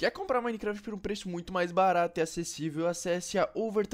Quer comprar Minecraft por um preço muito mais barato e acessível? Acesse a over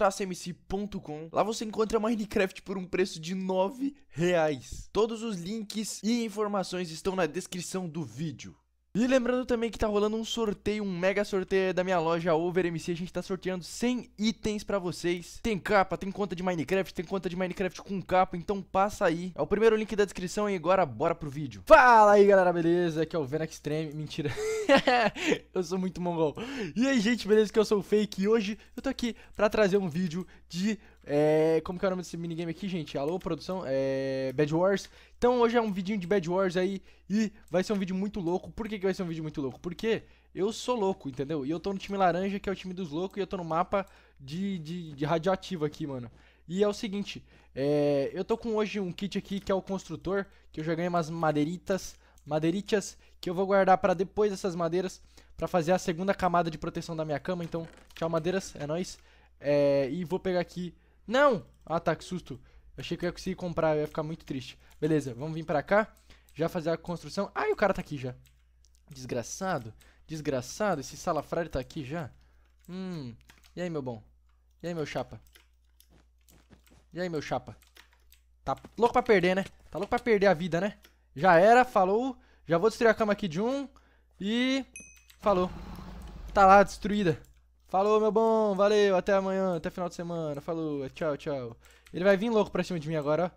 Lá você encontra Minecraft por um preço de 9 reais. Todos os links e informações estão na descrição do vídeo. E lembrando também que tá rolando um sorteio, um mega sorteio da minha loja OverMC. A gente tá sorteando 100 itens pra vocês. Tem capa, tem conta de Minecraft, tem conta de Minecraft com capa, então passa aí. É o primeiro link da descrição e agora bora pro vídeo. Fala aí, galera, beleza? Aqui é o Venax Extreme. Mentira. eu sou muito mongol. E aí, gente, beleza? Que eu sou o Fake e hoje eu tô aqui pra trazer um vídeo de é, como que é o nome desse minigame aqui, gente? Alô, produção? É, Bad Wars. Então hoje é um vidinho de Bad Wars aí e vai ser um vídeo muito louco. Por que, que vai ser um vídeo muito louco? Porque eu sou louco, entendeu? E eu tô no time laranja, que é o time dos loucos, e eu tô no mapa de, de, de radioativo aqui, mano. E é o seguinte, é, eu tô com hoje um kit aqui que é o construtor, que eu já ganhei umas madeiritas, madeiritas, que eu vou guardar pra depois dessas madeiras, pra fazer a segunda camada de proteção da minha cama. Então, tchau madeiras, é nóis. É, e vou pegar aqui não! Ah, tá, que susto. Eu achei que eu ia conseguir comprar, eu ia ficar muito triste. Beleza, vamos vir pra cá. Já fazer a construção. Ah, e o cara tá aqui já. Desgraçado. Desgraçado, esse salafrário tá aqui já. Hum. E aí, meu bom? E aí, meu chapa? E aí, meu chapa? Tá louco pra perder, né? Tá louco pra perder a vida, né? Já era, falou. Já vou destruir a cama aqui de um. E... Falou. Tá lá, destruída. Falou, meu bom, valeu, até amanhã, até final de semana, falou, tchau, tchau. Ele vai vir louco pra cima de mim agora,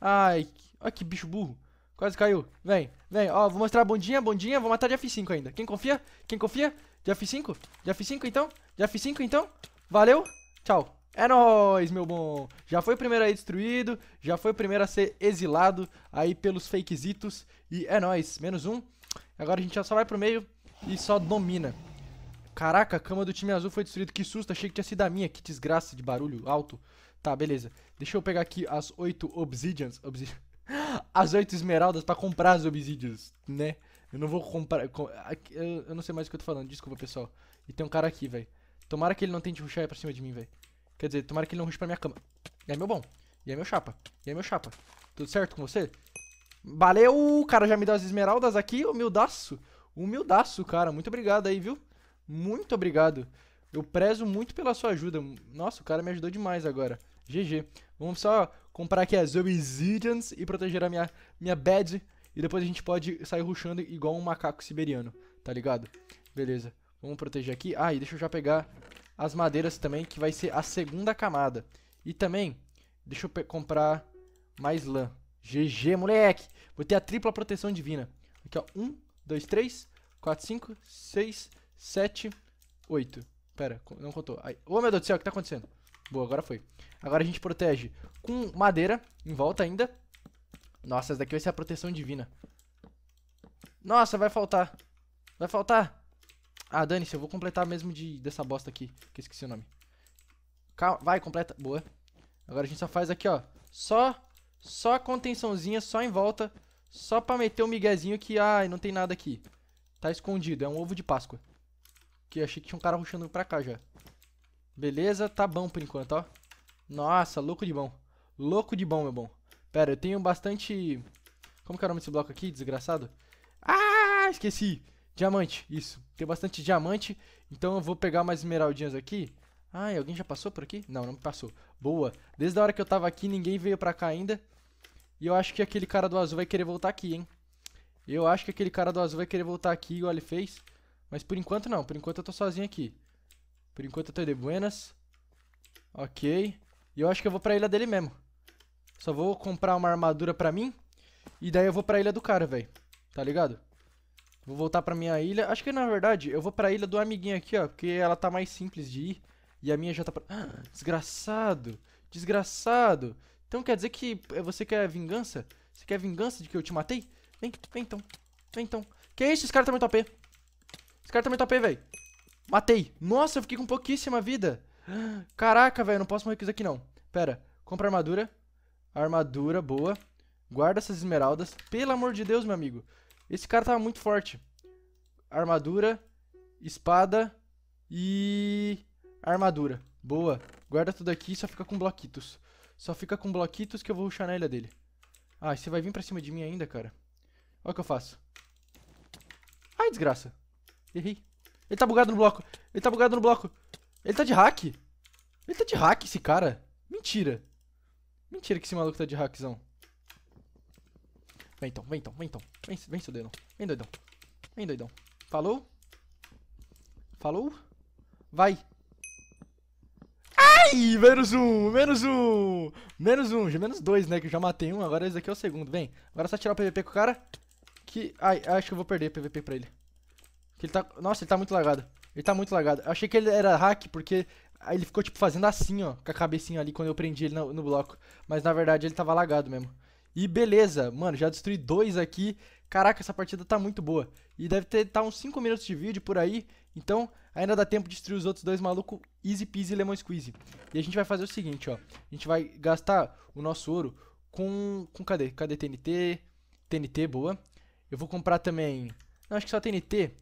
ó. Ai, olha que bicho burro. Quase caiu. Vem, vem, ó, vou mostrar a bundinha, bundinha, vou matar de F5 ainda. Quem confia? Quem confia? De F5? De F5 então? De F5 então? Valeu, tchau. É nóis, meu bom. Já foi o primeiro aí destruído, já foi o primeiro a ser exilado aí pelos fakezitos E é nóis, menos um. Agora a gente já só vai pro meio e só domina. Caraca, a cama do time azul foi destruída. Que susto, achei que tinha sido a minha. Que desgraça de barulho alto. Tá, beleza. Deixa eu pegar aqui as oito obsidians. Obsid... As oito esmeraldas pra comprar as obsidians, né? Eu não vou comprar... Eu não sei mais o que eu tô falando. Desculpa, pessoal. E tem um cara aqui, velho. Tomara que ele não tente rushar pra cima de mim, velho. Quer dizer, tomara que ele não rush pra minha cama. E aí, é meu bom. E aí, é meu chapa. E aí, é meu chapa. Tudo certo com você? Valeu! O cara já me deu as esmeraldas aqui. Humildaço. Humildaço, cara. Muito obrigado aí, viu? Muito obrigado. Eu prezo muito pela sua ajuda. Nossa, o cara me ajudou demais agora. GG. Vamos só comprar aqui as Obsidians e proteger a minha, minha bad. E depois a gente pode sair ruxando igual um macaco siberiano, tá ligado? Beleza. Vamos proteger aqui. Ah, e deixa eu já pegar as madeiras também, que vai ser a segunda camada. E também, deixa eu comprar mais lã. GG, moleque! Vou ter a tripla proteção divina. Aqui, ó. 1, 2, 3, 4, 5, 6, 7, 8. Pera, não contou. Aí. Oh, meu Deus do céu, o que tá acontecendo? Boa, agora foi. Agora a gente protege com madeira em volta ainda. Nossa, essa daqui vai ser a proteção divina. Nossa, vai faltar. Vai faltar. Ah, dane-se, eu vou completar mesmo de, dessa bosta aqui, que esqueci o nome. Calma, vai, completa. Boa. Agora a gente só faz aqui, ó. Só, só contençãozinha, só em volta. Só pra meter o um miguezinho que, ai, não tem nada aqui. Tá escondido, é um ovo de páscoa. Que achei que tinha um cara rushando pra cá já. Beleza, tá bom por enquanto, ó. Nossa, louco de bom. Louco de bom, meu bom. Pera, eu tenho bastante... Como que é o nome desse bloco aqui, desgraçado? Ah, esqueci. Diamante, isso. Tem bastante diamante, então eu vou pegar mais esmeraldinhas aqui. Ai, alguém já passou por aqui? Não, não passou. Boa. Desde a hora que eu tava aqui, ninguém veio pra cá ainda. E eu acho que aquele cara do azul vai querer voltar aqui, hein? Eu acho que aquele cara do azul vai querer voltar aqui, igual ele fez. Mas por enquanto não, por enquanto eu tô sozinho aqui. Por enquanto eu tô de buenas. Ok. E eu acho que eu vou pra ilha dele mesmo. Só vou comprar uma armadura pra mim. E daí eu vou pra ilha do cara, velho. Tá ligado? Vou voltar pra minha ilha. Acho que na verdade eu vou pra ilha do amiguinho aqui, ó. Porque ela tá mais simples de ir. E a minha já tá pra... Ah, desgraçado! Desgraçado! Então quer dizer que eh, você quer vingança? Você quer vingança de que eu te matei? Vem, vem então. Vem então. Que isso? Esse cara tá muito AP. Esse cara também tá velho. Matei. Nossa, eu fiquei com pouquíssima vida. Caraca, velho, não posso morrer com isso aqui, não. Pera, compra armadura. Armadura, boa. Guarda essas esmeraldas. Pelo amor de Deus, meu amigo. Esse cara tava muito forte. Armadura, espada e armadura. Boa. Guarda tudo aqui e só fica com bloquitos. Só fica com bloquitos que eu vou ruxar na ilha dele. Ah, você vai vir pra cima de mim ainda, cara? Olha o que eu faço. Ai, desgraça. Errei. Ele tá bugado no bloco. Ele tá bugado no bloco. Ele tá de hack. Ele tá de hack, esse cara. Mentira. Mentira que esse maluco tá de hackzão. Vem então, vem então, vem então. Vem, vem seu doidão. Vem, doidão. Vem, doidão. Falou? Falou? Vai. Ai, menos um, menos um. Menos um, já menos dois, né? Que eu já matei um, agora esse daqui é o segundo. Vem, agora é só tirar o PVP com o cara. Que... Ai, acho que eu vou perder o PVP pra ele. Ele tá... Nossa, ele tá muito lagado. Ele tá muito lagado. Eu achei que ele era hack, porque ele ficou, tipo, fazendo assim, ó, com a cabecinha ali quando eu prendi ele no, no bloco. Mas, na verdade, ele tava lagado mesmo. E beleza, mano, já destruí dois aqui. Caraca, essa partida tá muito boa. E deve ter tá uns 5 minutos de vídeo por aí. Então, ainda dá tempo de destruir os outros dois malucos easy peasy lemon squeeze. E a gente vai fazer o seguinte, ó. A gente vai gastar o nosso ouro com... com cadê? Cadê TNT? TNT, boa. Eu vou comprar também... Não, acho que só TNT.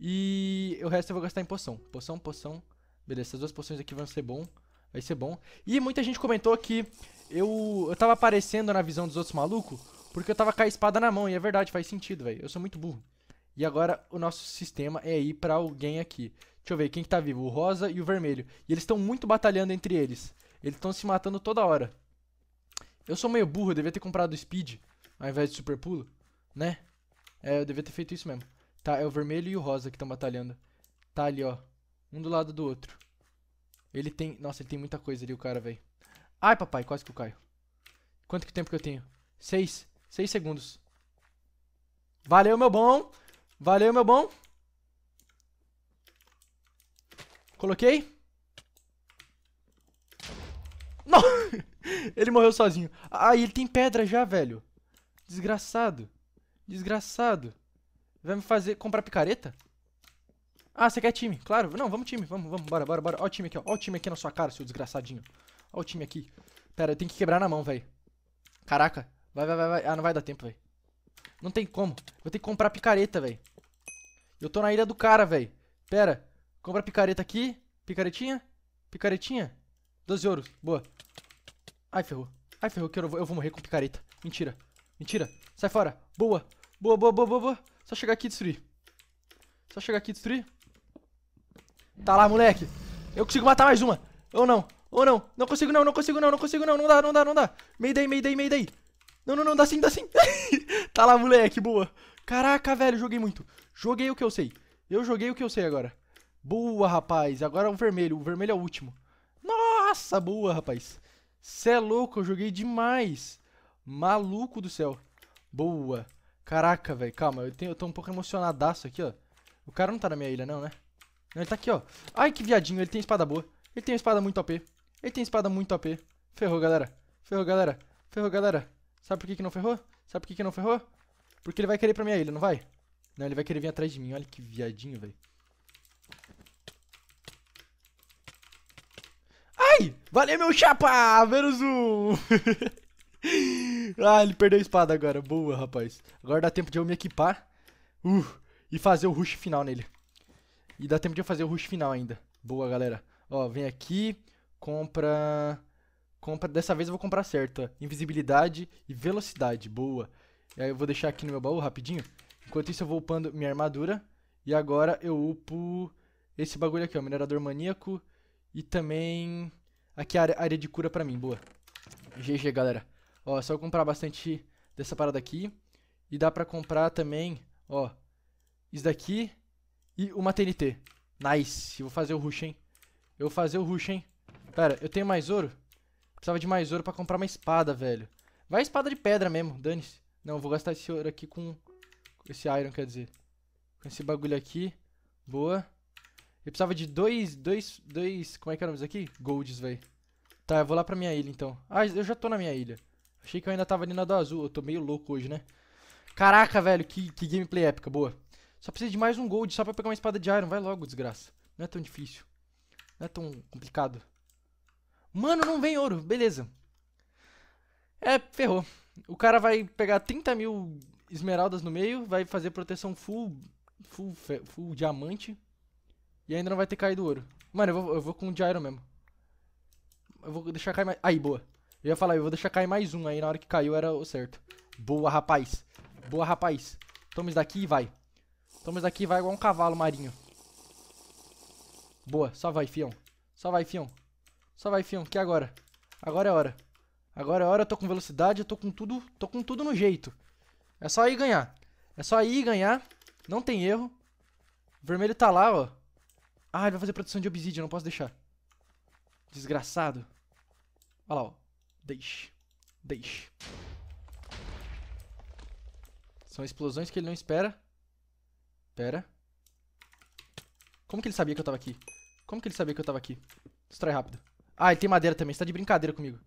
E o resto eu vou gastar em poção. Poção, poção. Beleza, essas duas poções aqui vão ser bom. Vai ser bom. E muita gente comentou que eu, eu tava aparecendo na visão dos outros malucos porque eu tava com a espada na mão. E é verdade, faz sentido, velho. Eu sou muito burro. E agora o nosso sistema é ir pra alguém aqui. Deixa eu ver, quem que tá vivo? O rosa e o vermelho. E eles estão muito batalhando entre eles. Eles estão se matando toda hora. Eu sou meio burro, eu devia ter comprado speed ao invés de super pulo, né? É, eu devia ter feito isso mesmo. Tá, é o vermelho e o rosa que estão batalhando. Tá ali, ó. Um do lado do outro. Ele tem... Nossa, ele tem muita coisa ali, o cara, velho. Ai, papai, quase que eu caio. Quanto que tempo que eu tenho? Seis. Seis segundos. Valeu, meu bom. Valeu, meu bom. Coloquei. Não! ele morreu sozinho. Ah, ele tem pedra já, velho. Desgraçado. Desgraçado. Vai me fazer comprar picareta? Ah, você quer time? Claro. Não, vamos time. Vamos, vamos. Bora, bora, bora. Ó o time aqui, ó. Ó o time aqui na sua cara, seu desgraçadinho. Ó o time aqui. Pera, eu tenho que quebrar na mão, velho. Caraca. Vai, vai, vai, vai. Ah, não vai dar tempo, velho. Não tem como. Vou ter que comprar picareta, velho. Eu tô na ilha do cara, velho. Pera. Compra picareta aqui. Picaretinha. Picaretinha. 12 ouros. Boa. Ai, ferrou. Ai, ferrou que eu vou, eu vou morrer com picareta. Mentira. Mentira. Sai fora. Boa. Boa, boa, boa, boa, boa. Só chegar aqui e destruir. Só chegar aqui e destruir. Tá lá, moleque. Eu consigo matar mais uma. Ou não. Ou não. Não consigo não, não consigo não, não consigo não. Não dá, não dá, não dá. Mayday, mayday, mayday. Não, não, não. Dá sim, dá sim. tá lá, moleque. Boa. Caraca, velho. Joguei muito. Joguei o que eu sei. Eu joguei o que eu sei agora. Boa, rapaz. Agora o vermelho. O vermelho é o último. Nossa, boa, rapaz. Cê é louco. Eu joguei demais. Maluco do céu. Boa. Caraca, velho, calma, eu, tenho, eu tô um pouco emocionadaço aqui, ó. O cara não tá na minha ilha, não, né? Não, ele tá aqui, ó. Ai, que viadinho, ele tem espada boa. Ele tem espada muito OP. Ele tem espada muito OP. Ferrou, galera. Ferrou, galera. Ferrou, galera. Sabe por que que não ferrou? Sabe por que que não ferrou? Porque ele vai querer ir pra minha ilha, não vai? Não, ele vai querer vir atrás de mim. Olha que viadinho, velho. Ai! Valeu, meu chapa! Menos um! Ah, ele perdeu a espada agora. Boa, rapaz. Agora dá tempo de eu me equipar. Uh, e fazer o rush final nele. E dá tempo de eu fazer o rush final ainda. Boa, galera. Ó, vem aqui. Compra... Compra... Dessa vez eu vou comprar certa. Invisibilidade e velocidade. Boa. E aí eu vou deixar aqui no meu baú rapidinho. Enquanto isso eu vou upando minha armadura. E agora eu upo esse bagulho aqui, ó. Minerador maníaco. E também... Aqui a área de cura pra mim. Boa. GG, galera. Ó, é só comprar bastante dessa parada aqui. E dá pra comprar também, ó, isso daqui e uma TNT. Nice. Vou fazer o rush, hein. Eu vou fazer o rush, hein. Pera, eu tenho mais ouro? Precisava de mais ouro pra comprar uma espada, velho. Vai espada de pedra mesmo, dane-se. Não, vou gastar esse ouro aqui com... Esse iron, quer dizer. Com esse bagulho aqui. Boa. Eu precisava de dois, dois, dois... Como é que é o nome disso aqui? Golds, velho. Tá, eu vou lá pra minha ilha, então. Ah, eu já tô na minha ilha. Achei que eu ainda tava ali na do azul. Eu tô meio louco hoje, né? Caraca, velho, que, que gameplay épica, boa. Só precisa de mais um gold só pra pegar uma espada de iron. Vai logo, desgraça. Não é tão difícil. Não é tão complicado. Mano, não vem ouro. Beleza. É, ferrou. O cara vai pegar 30 mil esmeraldas no meio, vai fazer proteção full, full, full diamante e ainda não vai ter caído ouro. Mano, eu vou, eu vou com o de iron mesmo. Eu vou deixar cair mais... Aí, boa. Eu ia falar, eu vou deixar cair mais um. Aí na hora que caiu era o certo. Boa, rapaz. Boa, rapaz. Toma isso daqui e vai. Toma isso daqui e vai igual um cavalo marinho. Boa, só vai, fião. Só vai, fião. Só vai, fião. Que é agora? Agora é hora. Agora é hora, eu tô com velocidade, eu tô com tudo, tô com tudo no jeito. É só ir ganhar. É só ir ganhar. Não tem erro. O vermelho tá lá, ó. Ah, ele vai fazer produção de obsidian, não posso deixar. Desgraçado. Olha lá, ó. Deixe. Deixe. São explosões que ele não espera. Pera. Como que ele sabia que eu tava aqui? Como que ele sabia que eu tava aqui? Destrói rápido. Ah, ele tem madeira também. Você tá de brincadeira comigo.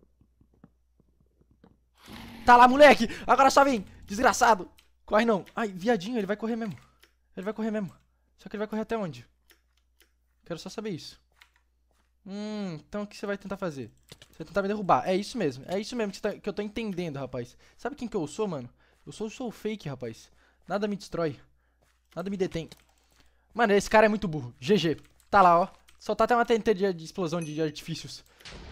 Tá lá, moleque! Agora só vem! Desgraçado! Corre não. Ai, viadinho, ele vai correr mesmo. Ele vai correr mesmo. Só que ele vai correr até onde? Quero só saber isso. Hum, então o que você vai tentar fazer? Você vai tentar me derrubar. É isso mesmo. É isso mesmo que, tá, que eu tô entendendo, rapaz. Sabe quem que eu sou, mano? Eu sou o Soul Fake, rapaz. Nada me destrói. Nada me detém. Mano, esse cara é muito burro. GG. Tá lá, ó. Soltar tá até uma TNT de, de explosão de, de, artifícios.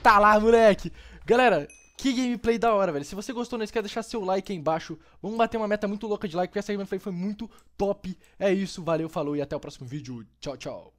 Tá lá, moleque. Galera, que gameplay da hora, velho. Se você gostou, não esquece de deixar seu like aí embaixo. Vamos bater uma meta muito louca de like, porque essa gameplay foi muito top. É isso, valeu, falou e até o próximo vídeo. Tchau, tchau.